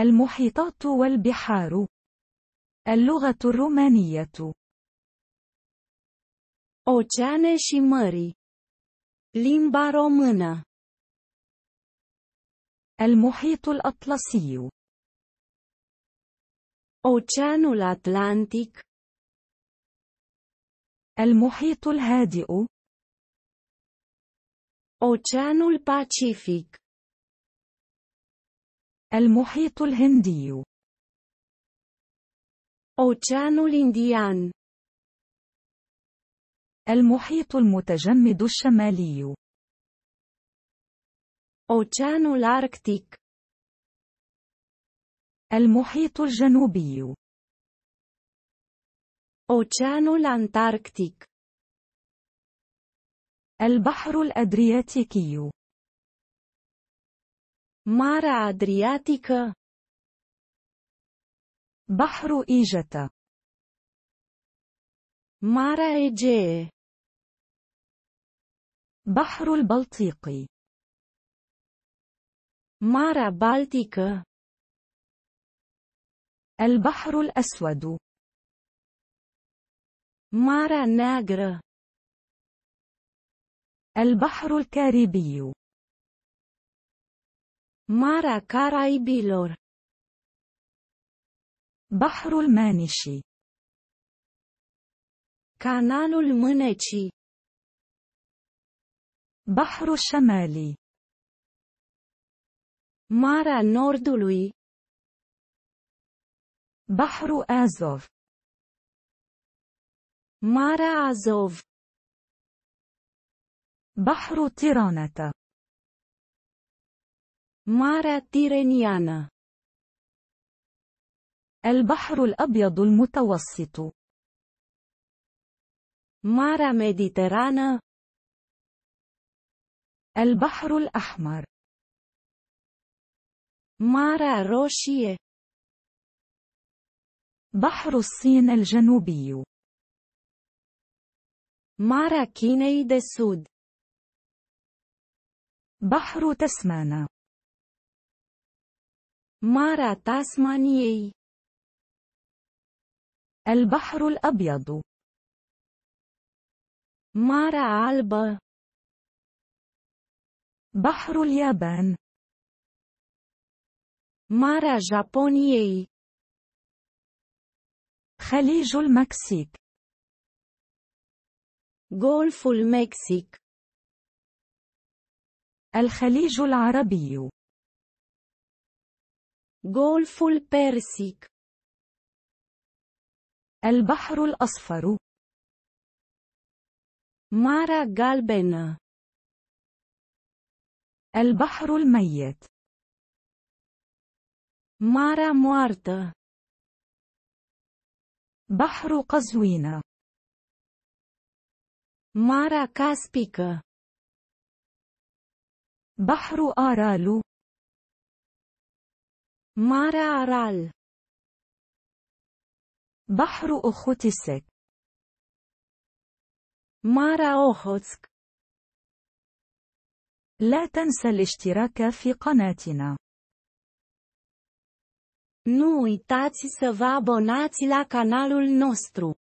المحيطات والبحار اللغة الرومانية Oceane și mări Limba română المحيط الأطلسي Oceanul Atlantic المحيط الهادئ Oceanul Pacific المحيط الهندي Oceanul Indian المحيط المتجمد الشمالي Oceanul Arctic المحيط الجنوبي Oceanul Antarctic البحر الأدرياتيكي Marea أدرياتيكا بحر إيجتا Marea Egee بحر البلطيقي Marea بالتيكا البحر الأسود مارا ناغرا البحر الكاريبي Marea Caraibilor Bahrul Manishi Canalul Mânecii Bahrul Shamali Marea Nordului Bahrul Azov Marea Azov Bahrul Tiraneta مارة تيرينيانا البحر الأبيض المتوسط مارة ميديترانا البحر الأحمر مارا Roșie بحر الصين الجنوبي مارا كينيد السود بحر تسمانا مارا تاسمانيي البحر الأبيض مارا ألبا بحر اليابان مارا جابونيي خليج المكسيك غولف المكسيك الخليج العربي غولف البيرسيك البحر الأصفر مارا غالبينا البحر الميت مارا موارتا بحر قزوينا مارا كاسبيكا بحر آرالو مارارال بحر أخوتسك مارا أوخوتسك لا تنسى الاشتراك في قناتنا Nu uitați să vă abonați la canalul nostru.